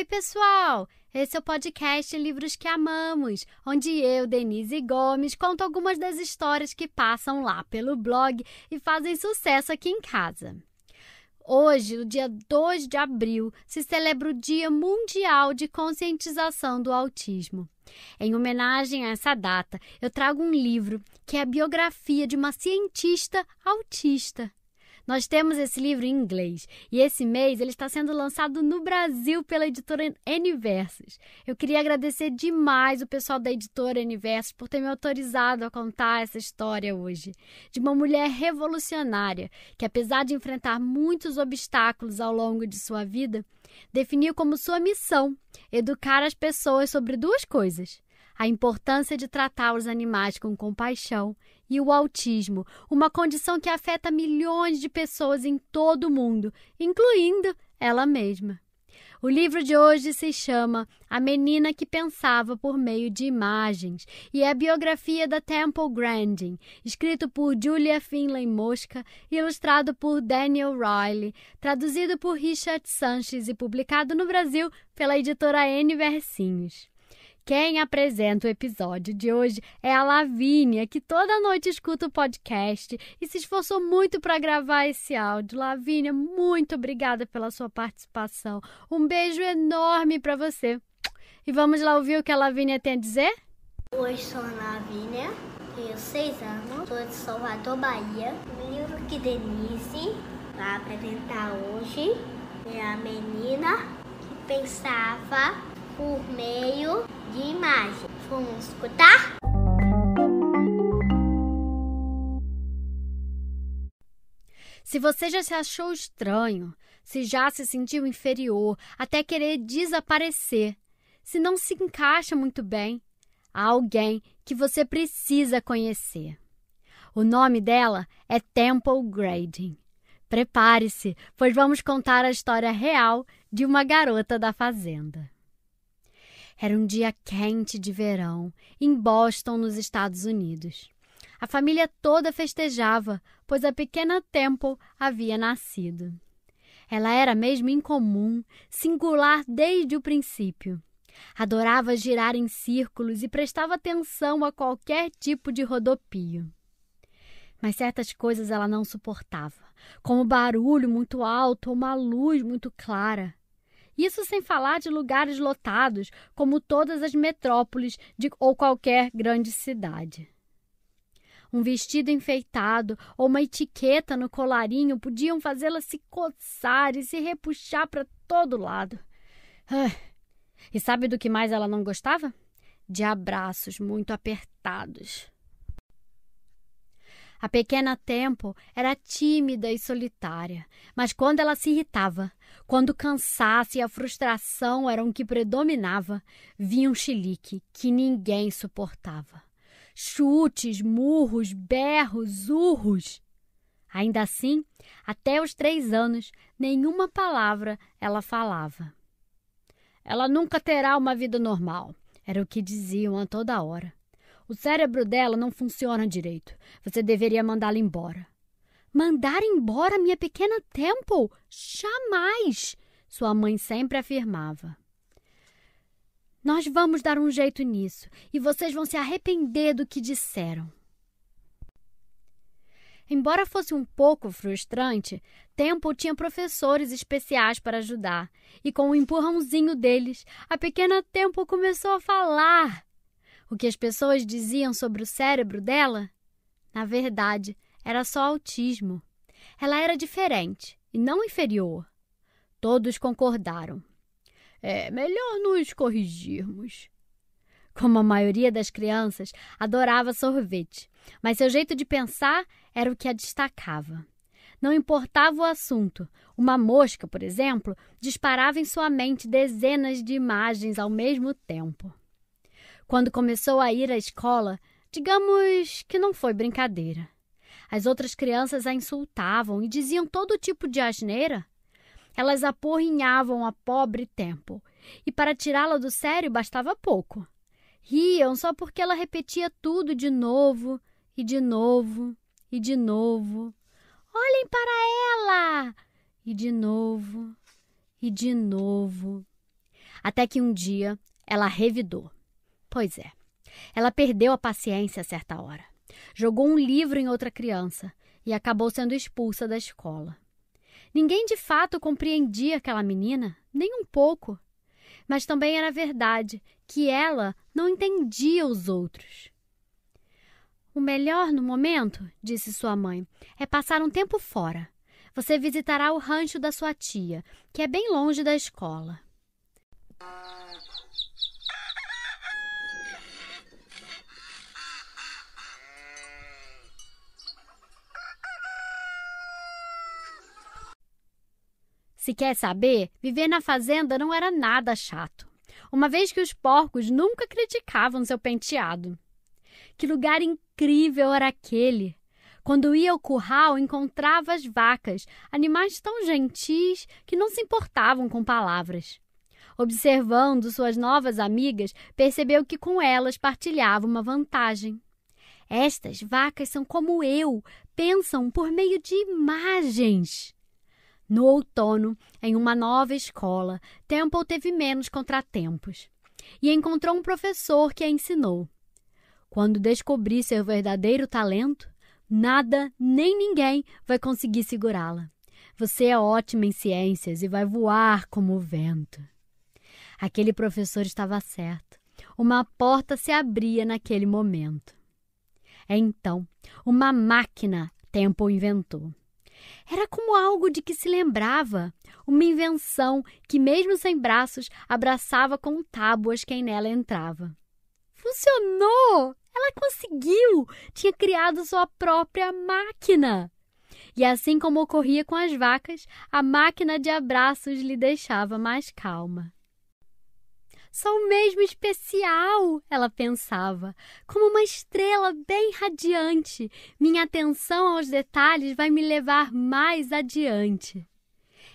Oi, pessoal! Esse é o podcast Livros que Amamos, onde eu, Denise Gomes, conto algumas das histórias que passam lá pelo blog e fazem sucesso aqui em casa. Hoje, no dia 2 de abril, se celebra o Dia Mundial de Conscientização do Autismo. Em homenagem a essa data, eu trago um livro que é a biografia de uma cientista autista. Nós temos esse livro em inglês e esse mês ele está sendo lançado no Brasil pela editora Universos. Eu queria agradecer demais o pessoal da editora Universos por ter me autorizado a contar essa história hoje. De uma mulher revolucionária que, apesar de enfrentar muitos obstáculos ao longo de sua vida, definiu como sua missão educar as pessoas sobre duas coisas a importância de tratar os animais com compaixão e o autismo, uma condição que afeta milhões de pessoas em todo o mundo, incluindo ela mesma. O livro de hoje se chama A Menina que Pensava por Meio de Imagens e é a biografia da Temple Grandin, escrito por Julia Finlay Mosca, ilustrado por Daniel Riley, traduzido por Richard Sanches e publicado no Brasil pela editora N. Versinhos. Quem apresenta o episódio de hoje é a Lavínia, que toda noite escuta o podcast e se esforçou muito para gravar esse áudio. Lavínia, muito obrigada pela sua participação. Um beijo enorme para você. E vamos lá ouvir o que a Lavínia tem a dizer? Oi, sou a Lavínia, tenho seis anos, sou de Salvador, Bahia. O livro que Denise vai apresentar hoje é a menina que pensava por meio de imagem. Vamos escutar? Se você já se achou estranho, se já se sentiu inferior, até querer desaparecer, se não se encaixa muito bem, há alguém que você precisa conhecer. O nome dela é Temple Grading. Prepare-se, pois vamos contar a história real de uma garota da fazenda. Era um dia quente de verão, em Boston, nos Estados Unidos. A família toda festejava, pois a pequena Temple havia nascido. Ela era mesmo incomum, singular desde o princípio. Adorava girar em círculos e prestava atenção a qualquer tipo de rodopio. Mas certas coisas ela não suportava, como barulho muito alto ou uma luz muito clara. Isso sem falar de lugares lotados, como todas as metrópoles de, ou qualquer grande cidade. Um vestido enfeitado ou uma etiqueta no colarinho podiam fazê-la se coçar e se repuxar para todo lado. E sabe do que mais ela não gostava? De abraços muito apertados. A pequena Tempo era tímida e solitária, mas quando ela se irritava, quando o cansaço e a frustração eram que predominava, vinha um chilique que ninguém suportava. Chutes, murros, berros, urros. Ainda assim, até os três anos, nenhuma palavra ela falava. Ela nunca terá uma vida normal, era o que diziam a toda hora. O cérebro dela não funciona direito. Você deveria mandá-la embora. Mandar embora minha pequena Temple? Jamais! Sua mãe sempre afirmava. Nós vamos dar um jeito nisso e vocês vão se arrepender do que disseram. Embora fosse um pouco frustrante, Temple tinha professores especiais para ajudar, e com o empurrãozinho deles, a pequena Temple começou a falar. O que as pessoas diziam sobre o cérebro dela, na verdade, era só autismo. Ela era diferente e não inferior. Todos concordaram. É melhor nos corrigirmos. Como a maioria das crianças, adorava sorvete, mas seu jeito de pensar era o que a destacava. Não importava o assunto. Uma mosca, por exemplo, disparava em sua mente dezenas de imagens ao mesmo tempo. Quando começou a ir à escola, digamos que não foi brincadeira. As outras crianças a insultavam e diziam todo tipo de asneira. Elas aporrinhavam a pobre tempo e para tirá-la do sério bastava pouco. Riam só porque ela repetia tudo de novo, e de novo, e de novo. Olhem para ela! E de novo, e de novo. Até que um dia ela revidou. Pois é. Ela perdeu a paciência a certa hora. Jogou um livro em outra criança e acabou sendo expulsa da escola. Ninguém de fato compreendia aquela menina, nem um pouco. Mas também era verdade que ela não entendia os outros. O melhor no momento, disse sua mãe, é passar um tempo fora. Você visitará o rancho da sua tia, que é bem longe da escola. Se quer saber, viver na fazenda não era nada chato, uma vez que os porcos nunca criticavam seu penteado. Que lugar incrível era aquele! Quando ia ao curral, encontrava as vacas, animais tão gentis que não se importavam com palavras. Observando suas novas amigas, percebeu que com elas partilhava uma vantagem. Estas vacas são como eu, pensam por meio de imagens. No outono, em uma nova escola, Temple teve menos contratempos e encontrou um professor que a ensinou. Quando descobrir seu verdadeiro talento, nada nem ninguém vai conseguir segurá-la. Você é ótima em ciências e vai voar como o vento. Aquele professor estava certo. Uma porta se abria naquele momento. Então, uma máquina Temple inventou. Era como algo de que se lembrava, uma invenção que, mesmo sem braços, abraçava com tábuas quem nela entrava. Funcionou! Ela conseguiu! Tinha criado sua própria máquina! E assim como ocorria com as vacas, a máquina de abraços lhe deixava mais calma. Sou mesmo especial, ela pensava, como uma estrela bem radiante. Minha atenção aos detalhes vai me levar mais adiante.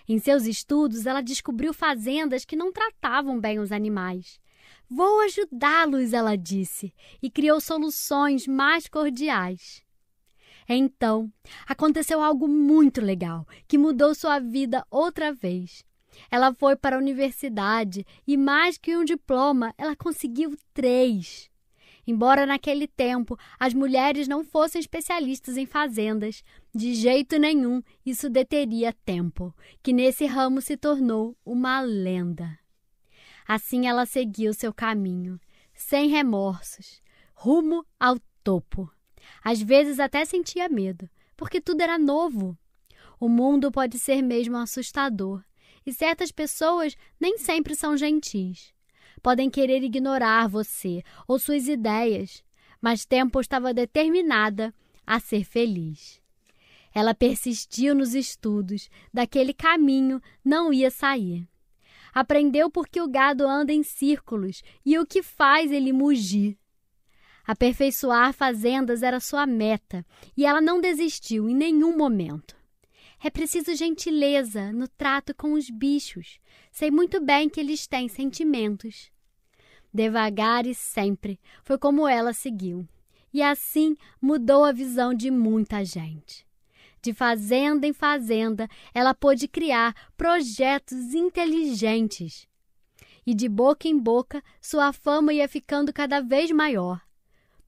Em seus estudos, ela descobriu fazendas que não tratavam bem os animais. Vou ajudá-los, ela disse, e criou soluções mais cordiais. Então, aconteceu algo muito legal que mudou sua vida outra vez. Ela foi para a universidade e, mais que um diploma, ela conseguiu três. Embora naquele tempo as mulheres não fossem especialistas em fazendas, de jeito nenhum isso deteria tempo, que nesse ramo se tornou uma lenda. Assim ela seguiu seu caminho, sem remorsos, rumo ao topo. Às vezes até sentia medo, porque tudo era novo. O mundo pode ser mesmo assustador, e certas pessoas nem sempre são gentis. Podem querer ignorar você ou suas ideias, mas Tempo estava determinada a ser feliz. Ela persistiu nos estudos, daquele caminho não ia sair. Aprendeu porque o gado anda em círculos e o que faz ele mugir. Aperfeiçoar fazendas era sua meta e ela não desistiu em nenhum momento. É preciso gentileza no trato com os bichos. Sei muito bem que eles têm sentimentos. Devagar e sempre foi como ela seguiu. E assim mudou a visão de muita gente. De fazenda em fazenda, ela pôde criar projetos inteligentes. E de boca em boca, sua fama ia ficando cada vez maior.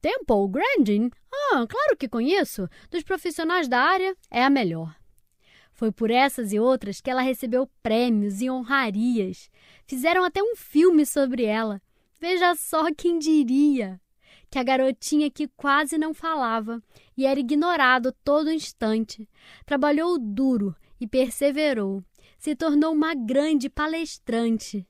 Temple Grandin? Ah, claro que conheço. Dos profissionais da área, é a melhor. Foi por essas e outras que ela recebeu prêmios e honrarias. Fizeram até um filme sobre ela. Veja só quem diria! Que a garotinha que quase não falava e era ignorada todo instante, trabalhou duro e perseverou, se tornou uma grande palestrante.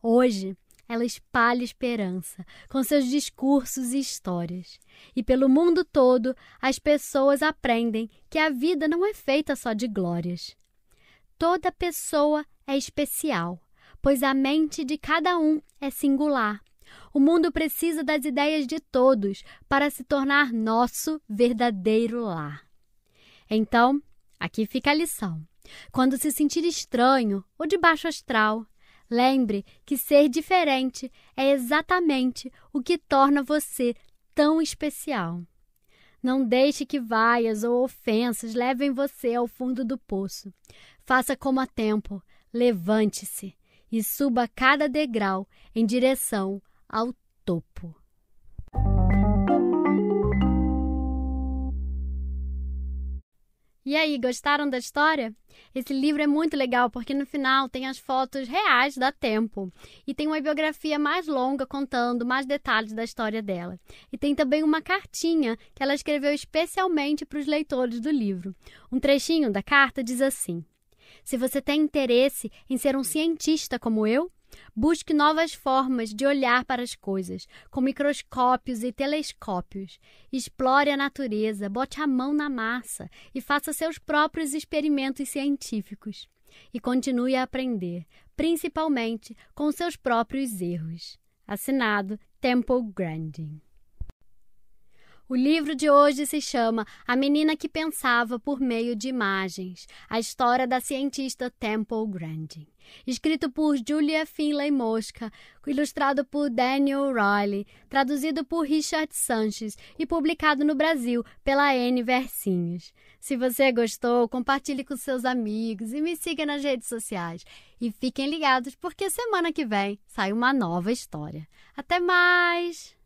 Hoje, ela espalha esperança com seus discursos e histórias. E pelo mundo todo, as pessoas aprendem que a vida não é feita só de glórias. Toda pessoa é especial, pois a mente de cada um é singular. O mundo precisa das ideias de todos para se tornar nosso verdadeiro lar. Então, aqui fica a lição. Quando se sentir estranho ou de baixo astral, Lembre que ser diferente é exatamente o que torna você tão especial. Não deixe que vaias ou ofensas levem você ao fundo do poço. Faça como a tempo, levante-se e suba cada degrau em direção ao topo. E aí, gostaram da história? Esse livro é muito legal porque no final tem as fotos reais da Tempo e tem uma biografia mais longa contando mais detalhes da história dela. E tem também uma cartinha que ela escreveu especialmente para os leitores do livro. Um trechinho da carta diz assim: Se você tem interesse em ser um cientista como eu, Busque novas formas de olhar para as coisas, com microscópios e telescópios. Explore a natureza, bote a mão na massa e faça seus próprios experimentos científicos. E continue a aprender, principalmente com seus próprios erros. Assinado Temple Grandin. O livro de hoje se chama A Menina que Pensava por Meio de Imagens A História da Cientista Temple Grandin. Escrito por Julia Finlay Mosca, ilustrado por Daniel Riley, traduzido por Richard Sanches e publicado no Brasil pela N Versinhos. Se você gostou, compartilhe com seus amigos e me siga nas redes sociais. E fiquem ligados, porque semana que vem sai uma nova história. Até mais!